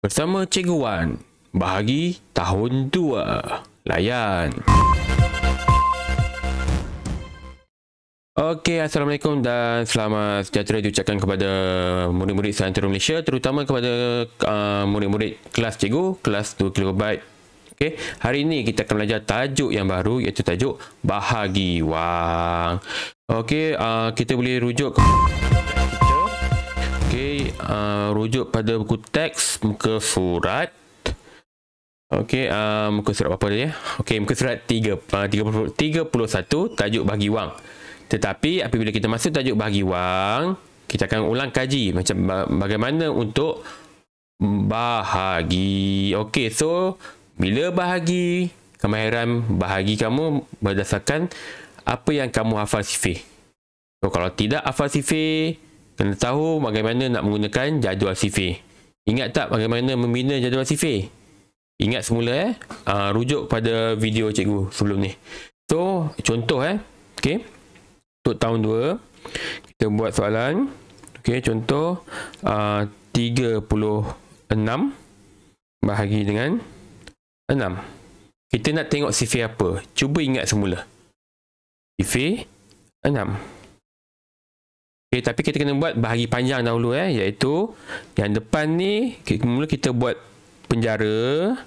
Bersama Cikgu Wan Bahagi Tahun 2 Layan Okey, Assalamualaikum dan selamat sejahtera diucapkan kepada murid-murid Santero Malaysia terutama kepada uh, murid-murid kelas cikgu, kelas 2 kb Okey, hari ini kita akan belajar tajuk yang baru iaitu tajuk Bahagi Wang. Okey, uh, kita boleh rujuk kepada Okey, uh, rujuk pada buku teks muka surat. Okey, uh, muka surat apa dia? Okey, muka surat 3 uh, 30, 31 tajuk bagi wang. Tetapi apabila kita masuk tajuk bagi wang, kita akan ulang kaji macam bagaimana untuk bahagi. Okey, so bila bahagi, kemahiran bahagi kamu berdasarkan apa yang kamu hafal sifir. So, kalau tidak hafal sifir, Kena tahu bagaimana nak menggunakan jadual sifir. Ingat tak bagaimana membina jadual sifir? Ingat semula eh. Uh, rujuk pada video cikgu sebelum ni. So, contoh eh. Okay. Untuk tahun 2, kita buat soalan. Okay, contoh. Ah, uh, 36 bahagi dengan 6. Kita nak tengok sifir apa. Cuba ingat semula. Sifir 6. Okay, eh, tapi kita kena buat bahagi panjang dahulu eh iaitu yang depan ni mula kita buat penjara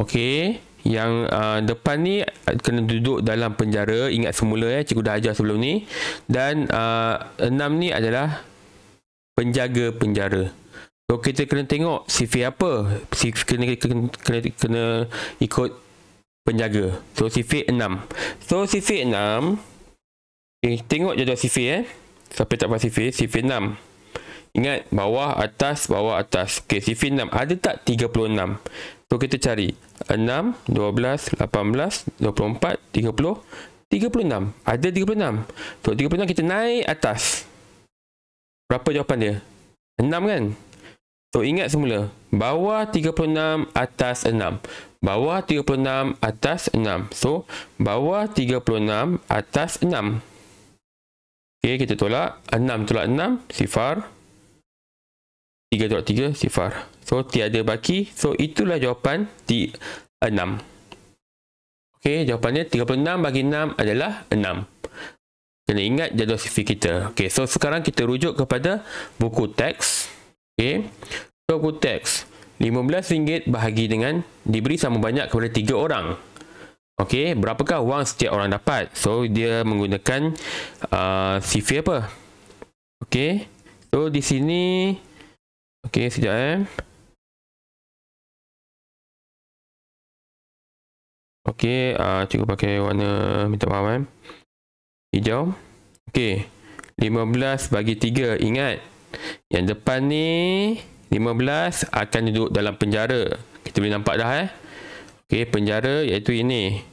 okey yang uh, depan ni uh, kena duduk dalam penjara ingat semula eh cikgu dah ajar sebelum ni dan uh, enam ni adalah penjaga penjara so kita kena tengok CV apa CV kena, kena kena ikut penjaga so CV enam. so CV enam, okay, eh, tengok jadual CV eh Sampai tak pasti face Sifir 6 Ingat Bawah atas Bawah atas Okay sifir 6 Ada tak 36 So kita cari 6 12 18 24 30 36 Ada 36 So 36 kita naik atas Berapa jawapan dia 6 kan So ingat semula Bawah 36 Atas 6 Bawah 36 Atas 6 So Bawah 36 Atas 6 Okay, kita tolak. 6 tolak 6, sifar. 3 tolak 3, sifar. So, tiada baki. So, itulah jawapan T6. Okay, jawapannya 36 bagi 6 adalah 6. Kena ingat jadual sifir kita. Okay, so sekarang kita rujuk kepada buku teks. Okay, so, buku teks. RM15 bahagi dengan diberi sama banyak kepada 3 orang. Okey, berapakah wang setiap orang dapat? So dia menggunakan uh, CV apa? Okey. So di sini Okey, sekejap eh. Okey, uh, cuba pakai warna minta paham. eh. Hijau. Okey. 15 bagi 3. Ingat yang depan ni 15 akan duduk dalam penjara. Kita boleh nampak dah eh. Okey, penjara iaitu ini.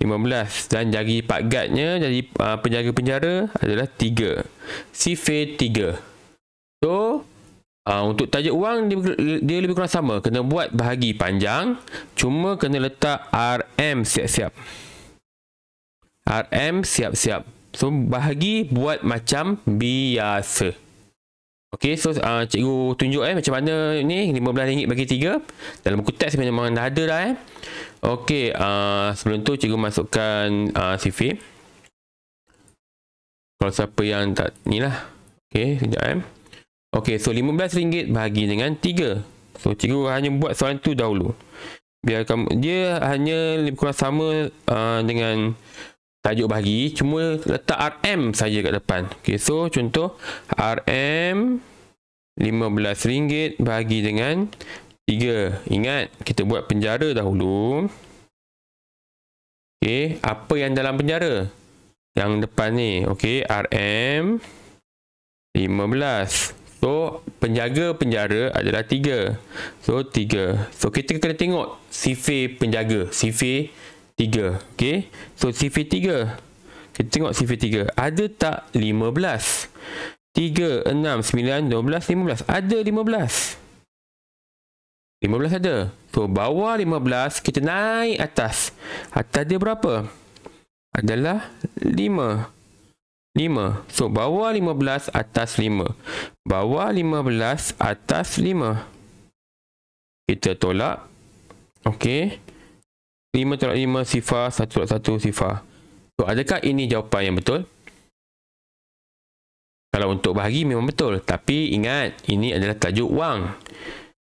15 dan jari part guardnya jadi uh, ah, penjaga penjara adalah 3. Sife 3. So uh, untuk tajuk wang dia, dia lebih kurang sama. Kena buat bahagi panjang. Cuma kena letak RM siap-siap. RM siap-siap. So bahagi buat macam biasa. Okey, so uh, cikgu tunjuk eh macam mana ni RM15 bagi tiga Dalam buku teks memang dah ada dah eh. Okey, uh, sebelum tu cikgu masukkan uh, CV. Kalau siapa yang tak ni lah. Okey, sekejap eh. Okey, so RM15 bahagi dengan tiga. So cikgu hanya buat soalan tu dahulu. Biar kamu, dia hanya lebih kurang sama uh, dengan tajuk bahagi cuma letak RM saja kat depan okey so contoh RM RM15 bahagi dengan 3 ingat kita buat penjara dahulu okey apa yang dalam penjara yang depan ni okey RM 15 so penjaga penjara adalah 3 so 3 so kita kena tengok sifir penjaga sifir 3 okay. So CV3 Kita tengok CV3 Ada tak 15 3, 6, 9, 12, 15 Ada 15 15 ada So bawah 15 Kita naik atas Atas dia berapa? Adalah 5 5 So bawah 15 Atas 5 Bawah 15 Atas 5 Kita tolak Okay 5.5 sifar, 1.1 sifar. So, adakah ini jawapan yang betul? Kalau untuk bahagi memang betul. Tapi ingat, ini adalah tajuk wang.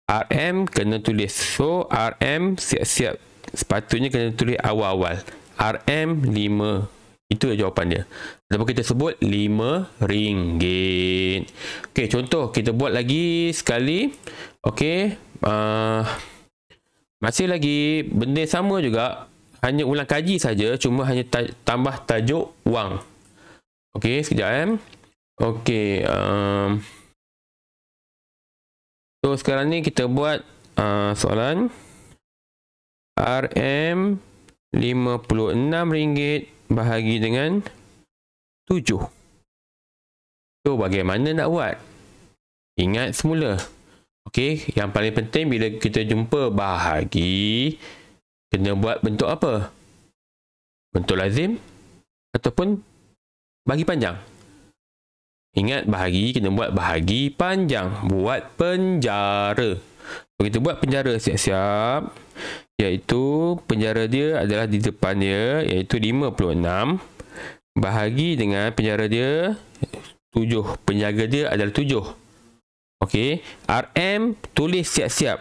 RM kena tulis. So, RM siap-siap sepatutnya kena tulis awal-awal. RM 5. Itu jawapan dia. Lepas kita sebut rm ringgit. Okey, contoh. Kita buat lagi sekali. Okey. Okey. Uh, ah, masih lagi benda sama juga hanya ulang kaji saja cuma hanya ta- tambah tajuk wang. Okey sekejap eh. Okey um, So sekarang ni kita buat uh, soalan RM 56 ringgit bahagi dengan 7. So bagaimana nak buat? Ingat semula. Okey, yang paling penting bila kita jumpa bahagi, kena buat bentuk apa? Bentuk lazim ataupun bagi panjang. Ingat bahagi, kena buat bahagi panjang. Buat penjara. So, kita buat penjara siap-siap. Iaitu penjara dia adalah di depan dia, iaitu 56. Bahagi dengan penjara dia, 7. Penjaga dia adalah 7. Okey, RM tulis siap-siap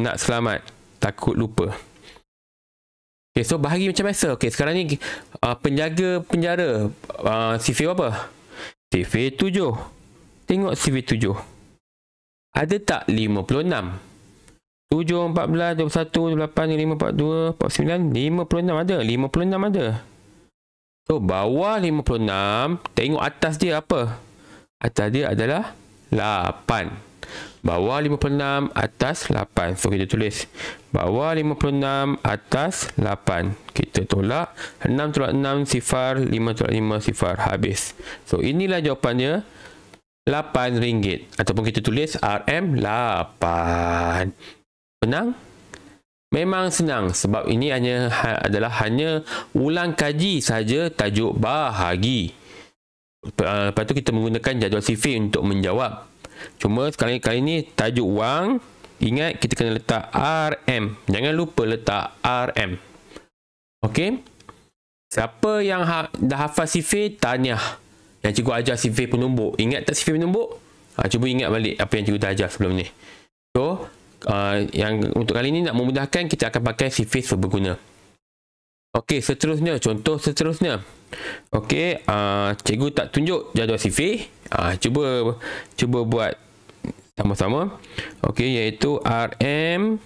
nak selamat takut lupa. Okey, so bahagi macam biasa. Okey, sekarang ni uh, penjaga penjara uh, CV apa? CV 7. Tengok CV 7. Ada tak 56? 7-14-21-28-5-42-49-56 ada. 56 ada. So, bawah 56, tengok atas dia apa? Atas dia adalah 8 Bawah 56 atas 8 So kita tulis Bawah 56 atas 8 Kita tolak 6 tolak 6 sifar 5 tolak 5 sifar habis So inilah jawapannya RM8 Ataupun kita tulis RM8 Senang? Memang senang sebab ini hanya ha, adalah hanya ulang kaji saja tajuk bahagi. Ah, lepas tu kita menggunakan jadual sifir untuk menjawab. Cuma sekali kali ni tajuk wang, ingat kita kena letak RM. Jangan lupa letak RM. Okey. Siapa yang ha dah hafal sifir tanya. Yang cikgu ajar sifir penumbuk. Ingat tak sifir penumbuk? Ha, cuba ingat balik apa yang cikgu dah ajar sebelum ni. So, uh, yang untuk kali ni nak memudahkan kita akan pakai sifir berguna. So, Okey, seterusnya. Contoh seterusnya. Okey, uh, cikgu tak tunjuk jadual sifir. Uh, ah, cuba cuba buat sama-sama. Okey, iaitu RM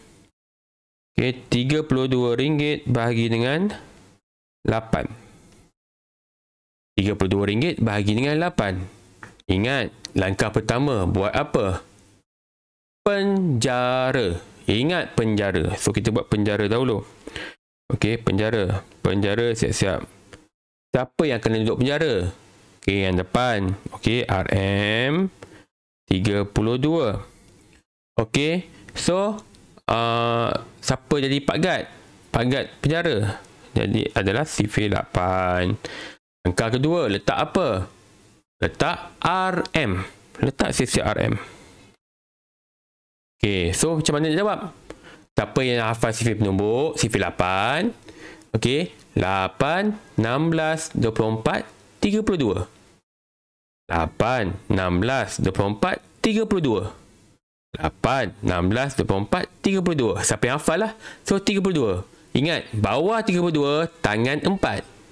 okay, RM32 bahagi dengan 8. RM32 bahagi dengan 8. Ingat, langkah pertama buat apa? Penjara. Ingat penjara. So, kita buat penjara dahulu. Okey, penjara. Penjara siap-siap. Siapa yang kena duduk penjara? Okey, yang depan. Okey, RM32. Okey, so uh, siapa jadi Pak Gad? Pak Gad penjara. Jadi adalah CV8. Angka kedua, letak apa? Letak RM. Letak siap RM. Okey, so macam mana dia jawab? Siapa yang hafal sifir penumbuk? Sifir 8. Okey. 8, 16, 24, 32. 8, 16, 24, 32. 8, 16, 24, 32. Siapa yang hafal lah? So, 32. Ingat, bawah 32, tangan 4.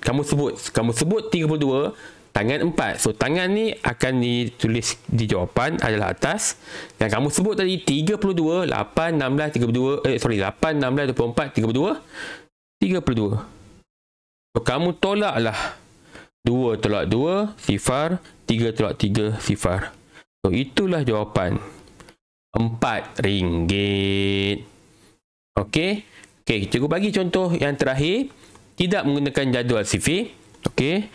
Kamu sebut. Kamu sebut 32, tangan empat, so tangan ni akan ditulis di jawapan adalah atas yang kamu sebut tadi 32 8 16 32 eh sorry 8 16 24 32 32 so kamu tolaklah 2 tolak 2 sifar 3 tolak 3 sifar so itulah jawapan 4 ringgit Okay, okay. cikgu bagi contoh yang terakhir tidak menggunakan jadual CV. Okay.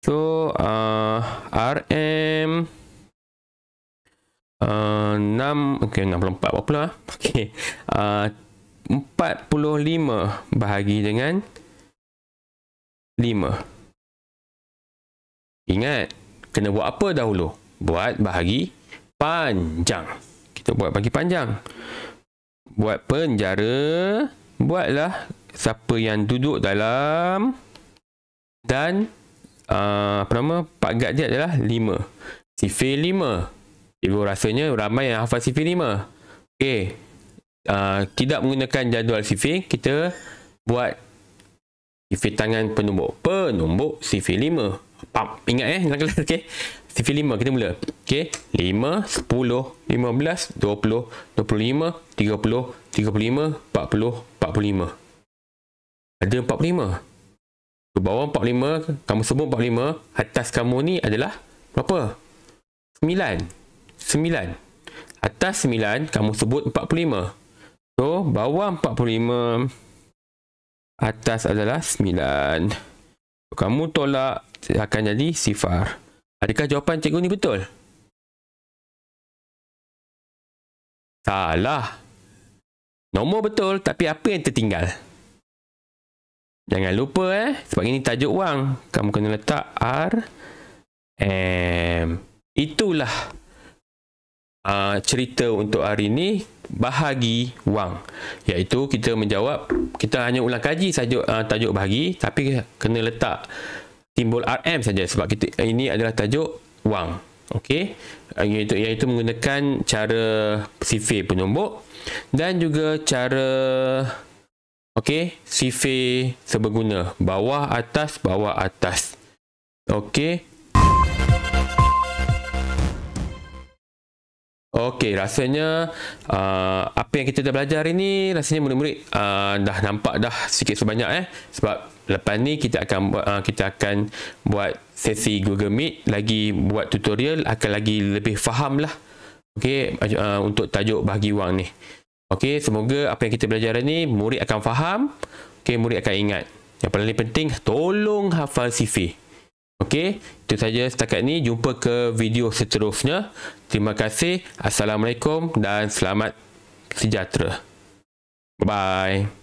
So uh, RM uh, 6 okay 64 apa pula okey uh, 45 bahagi dengan 5 Ingat kena buat apa dahulu buat bahagi panjang kita buat bahagi panjang buat penjara buatlah siapa yang duduk dalam dan Ah, apa nama part guard dia adalah 5 sifir 5 ibu rasanya ramai yang hafal sifir 5 ok uh, ah, tidak menggunakan jadual sifir kita buat sifir tangan penumbuk penumbuk sifir 5 Pam. ingat eh ok sifir 5 kita mula ok 5 10 15 20 25 30 35 40 41 42 43 44 ada ke bawah 45 kamu sebut 45 atas kamu ni adalah berapa 9 9 atas 9 kamu sebut 45 so bawah 45 atas adalah 9 kamu tolak akan jadi sifar adakah jawapan cikgu ni betul salah nombor betul tapi apa yang tertinggal Jangan lupa eh. Sebab ini tajuk wang. Kamu kena letak R. M. Itulah. Uh, cerita untuk hari ini bahagi wang iaitu kita menjawab kita hanya ulang kaji tajuk uh, tajuk bahagi tapi kena letak simbol RM saja sebab kita ini adalah tajuk wang okey iaitu iaitu menggunakan cara sifir penumbuk dan juga cara Okey, sifir seberguna. Bawah, atas, bawah, atas. Okey. Okey, rasanya uh, apa yang kita dah belajar hari ni, rasanya murid-murid uh, dah nampak dah sikit sebanyak eh. Sebab lepas ni kita akan buat, uh, kita akan buat sesi Google Meet, lagi buat tutorial, akan lagi lebih faham lah. Okey, uh, untuk tajuk bahagi wang ni. Okey, semoga apa yang kita belajar ini murid akan faham, okey murid akan ingat. Yang paling penting tolong hafal sifir. Okey, itu saja setakat ini. Jumpa ke video seterusnya. Terima kasih. Assalamualaikum dan selamat sejahtera. bye